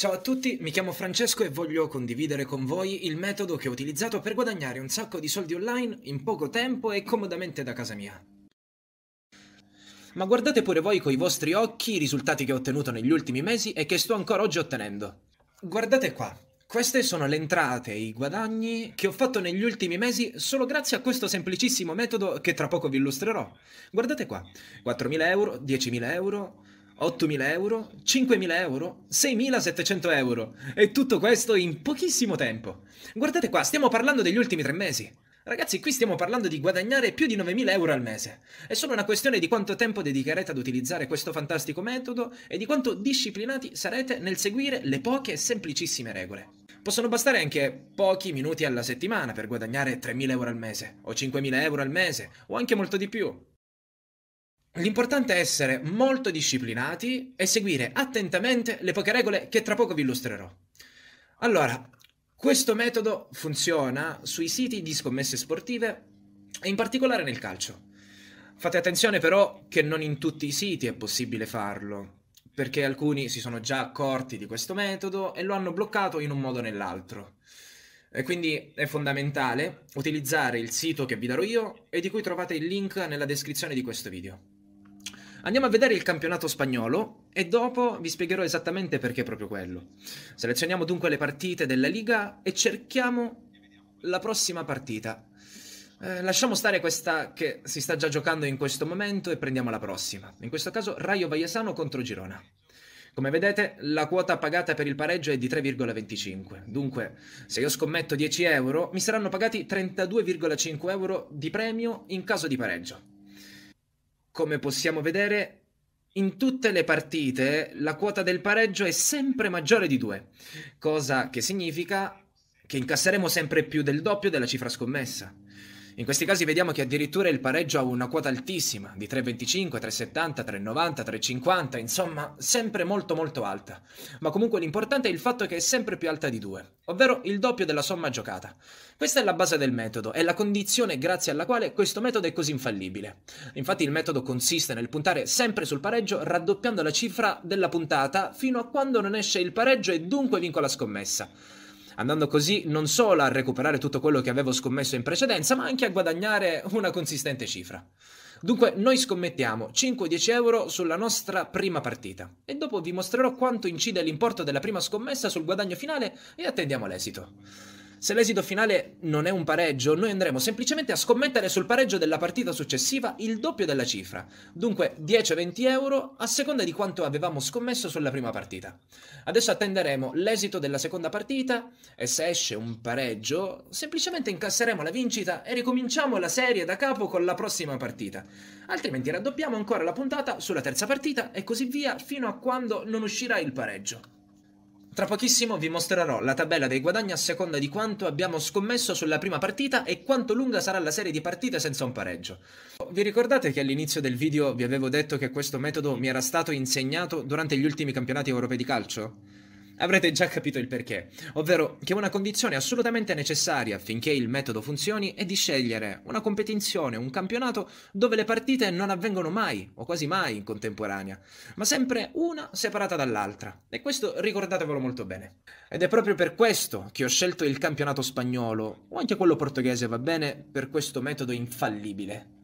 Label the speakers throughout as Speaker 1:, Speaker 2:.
Speaker 1: Ciao a tutti, mi chiamo Francesco e voglio condividere con voi il metodo che ho utilizzato per guadagnare un sacco di soldi online in poco tempo e comodamente da casa mia. Ma guardate pure voi coi vostri occhi i risultati che ho ottenuto negli ultimi mesi e che sto ancora oggi ottenendo. Guardate qua, queste sono le entrate e i guadagni che ho fatto negli ultimi mesi solo grazie a questo semplicissimo metodo che tra poco vi illustrerò. Guardate qua, 4.000 euro, 10.000 euro, 8.000 euro, 5.000 euro, 6.700 euro. E tutto questo in pochissimo tempo. Guardate qua, stiamo parlando degli ultimi tre mesi. Ragazzi, qui stiamo parlando di guadagnare più di 9.000 euro al mese. È solo una questione di quanto tempo dedicherete ad utilizzare questo fantastico metodo e di quanto disciplinati sarete nel seguire le poche e semplicissime regole. Possono bastare anche pochi minuti alla settimana per guadagnare 3.000 euro al mese, o 5.000 euro al mese, o anche molto di più. L'importante è essere molto disciplinati e seguire attentamente le poche regole che tra poco vi illustrerò. Allora, questo metodo funziona sui siti di scommesse sportive e in particolare nel calcio. Fate attenzione però che non in tutti i siti è possibile farlo, perché alcuni si sono già accorti di questo metodo e lo hanno bloccato in un modo o nell'altro. E quindi è fondamentale utilizzare il sito che vi darò io e di cui trovate il link nella descrizione di questo video. Andiamo a vedere il campionato spagnolo e dopo vi spiegherò esattamente perché proprio quello. Selezioniamo dunque le partite della Liga e cerchiamo la prossima partita. Eh, lasciamo stare questa che si sta già giocando in questo momento e prendiamo la prossima. In questo caso Raio Vallecano contro Girona. Come vedete la quota pagata per il pareggio è di 3,25, dunque se io scommetto 10 euro mi saranno pagati 32,5 euro di premio in caso di pareggio come possiamo vedere, in tutte le partite la quota del pareggio è sempre maggiore di 2, cosa che significa che incasseremo sempre più del doppio della cifra scommessa. In questi casi vediamo che addirittura il pareggio ha una quota altissima, di 3,25, 3,70, 3,90, 3,50, insomma, sempre molto molto alta. Ma comunque l'importante è il fatto che è sempre più alta di 2, ovvero il doppio della somma giocata. Questa è la base del metodo, è la condizione grazie alla quale questo metodo è così infallibile. Infatti il metodo consiste nel puntare sempre sul pareggio raddoppiando la cifra della puntata fino a quando non esce il pareggio e dunque vincola scommessa andando così non solo a recuperare tutto quello che avevo scommesso in precedenza, ma anche a guadagnare una consistente cifra. Dunque, noi scommettiamo 5-10 euro sulla nostra prima partita e dopo vi mostrerò quanto incide l'importo della prima scommessa sul guadagno finale e attendiamo l'esito. Se l'esito finale non è un pareggio, noi andremo semplicemente a scommettere sul pareggio della partita successiva il doppio della cifra, dunque 10-20 euro a seconda di quanto avevamo scommesso sulla prima partita. Adesso attenderemo l'esito della seconda partita e se esce un pareggio, semplicemente incasseremo la vincita e ricominciamo la serie da capo con la prossima partita. Altrimenti raddoppiamo ancora la puntata sulla terza partita e così via fino a quando non uscirà il pareggio. Tra pochissimo vi mostrerò la tabella dei guadagni a seconda di quanto abbiamo scommesso sulla prima partita e quanto lunga sarà la serie di partite senza un pareggio. Vi ricordate che all'inizio del video vi avevo detto che questo metodo mi era stato insegnato durante gli ultimi campionati europei di calcio? avrete già capito il perché, ovvero che una condizione assolutamente necessaria affinché il metodo funzioni è di scegliere una competizione, un campionato dove le partite non avvengono mai o quasi mai in contemporanea, ma sempre una separata dall'altra. E questo ricordatevelo molto bene. Ed è proprio per questo che ho scelto il campionato spagnolo, o anche quello portoghese va bene, per questo metodo infallibile.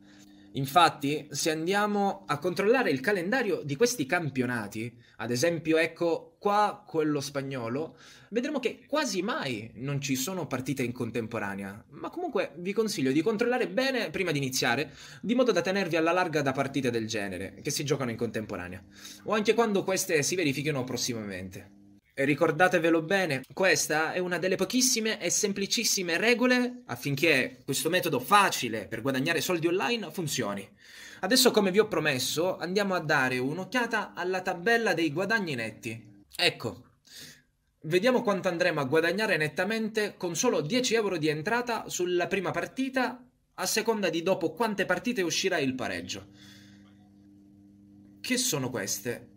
Speaker 1: Infatti, se andiamo a controllare il calendario di questi campionati, ad esempio, ecco qua quello spagnolo, vedremo che quasi mai non ci sono partite in contemporanea. Ma comunque vi consiglio di controllare bene prima di iniziare, di modo da tenervi alla larga da partite del genere, che si giocano in contemporanea, o anche quando queste si verifichino prossimamente. Ricordatevelo bene, questa è una delle pochissime e semplicissime regole affinché questo metodo facile per guadagnare soldi online funzioni. Adesso, come vi ho promesso, andiamo a dare un'occhiata alla tabella dei guadagni netti. Ecco, vediamo quanto andremo a guadagnare nettamente con solo 10 euro di entrata sulla prima partita, a seconda di dopo quante partite uscirà il pareggio. Che sono queste?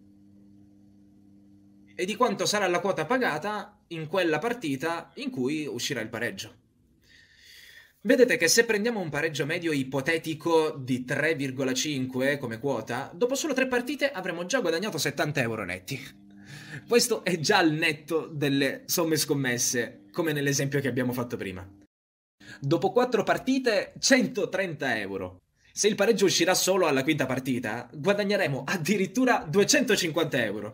Speaker 1: e di quanto sarà la quota pagata in quella partita in cui uscirà il pareggio. Vedete che se prendiamo un pareggio medio ipotetico di 3,5 come quota, dopo solo tre partite avremo già guadagnato 70 euro netti. Questo è già il netto delle somme scommesse, come nell'esempio che abbiamo fatto prima. Dopo quattro partite, 130 euro. Se il pareggio uscirà solo alla quinta partita, guadagneremo addirittura 250 euro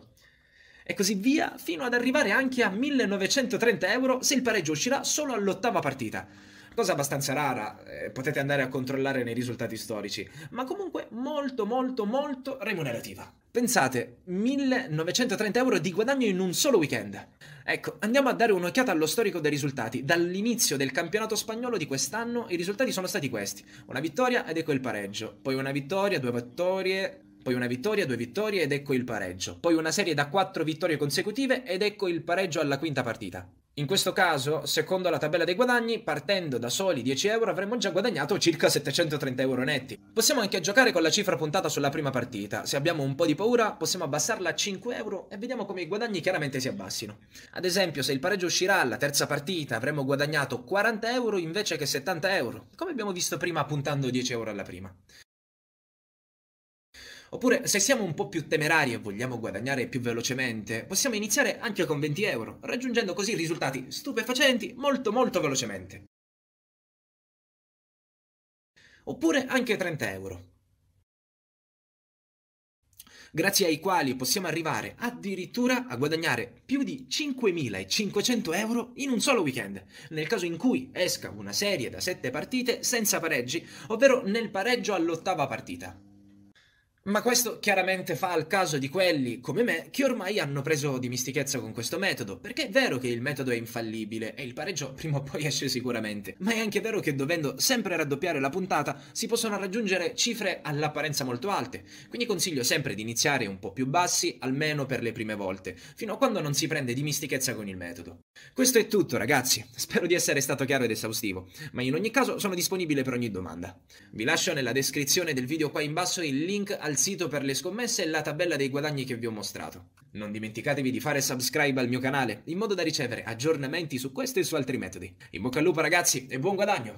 Speaker 1: e così via, fino ad arrivare anche a 1930 euro se il pareggio uscirà solo all'ottava partita. Cosa abbastanza rara, eh, potete andare a controllare nei risultati storici, ma comunque molto molto molto remunerativa. Pensate, 1930 euro di guadagno in un solo weekend. Ecco, andiamo a dare un'occhiata allo storico dei risultati. Dall'inizio del campionato spagnolo di quest'anno i risultati sono stati questi. Una vittoria ed ecco il pareggio, poi una vittoria, due vittorie, poi una vittoria, due vittorie ed ecco il pareggio, poi una serie da quattro vittorie consecutive ed ecco il pareggio alla quinta partita. In questo caso, secondo la tabella dei guadagni, partendo da soli 10 euro avremmo già guadagnato circa 730 euro netti. Possiamo anche giocare con la cifra puntata sulla prima partita. Se abbiamo un po' di paura, possiamo abbassarla a 5 euro e vediamo come i guadagni chiaramente si abbassino. Ad esempio, se il pareggio uscirà alla terza partita, avremmo guadagnato 40 euro invece che 70 euro, come abbiamo visto prima puntando 10 euro alla prima. Oppure, se siamo un po' più temerari e vogliamo guadagnare più velocemente, possiamo iniziare anche con 20 euro, raggiungendo così risultati stupefacenti molto molto velocemente. Oppure anche 30 euro, grazie ai quali possiamo arrivare addirittura a guadagnare più di 5.500 euro in un solo weekend, nel caso in cui esca una serie da 7 partite senza pareggi, ovvero nel pareggio all'ottava partita. Ma questo chiaramente fa al caso di quelli, come me, che ormai hanno preso dimistichezza con questo metodo, perché è vero che il metodo è infallibile e il pareggio prima o poi esce sicuramente, ma è anche vero che dovendo sempre raddoppiare la puntata si possono raggiungere cifre all'apparenza molto alte, quindi consiglio sempre di iniziare un po' più bassi, almeno per le prime volte, fino a quando non si prende dimistichezza con il metodo. Questo è tutto ragazzi, spero di essere stato chiaro ed esaustivo, ma in ogni caso sono disponibile per ogni domanda. Vi lascio nella descrizione del video qua in basso il link al il sito per le scommesse e la tabella dei guadagni che vi ho mostrato. Non dimenticatevi di fare subscribe al mio canale in modo da ricevere aggiornamenti su questo e su altri metodi. In bocca al lupo ragazzi e buon guadagno!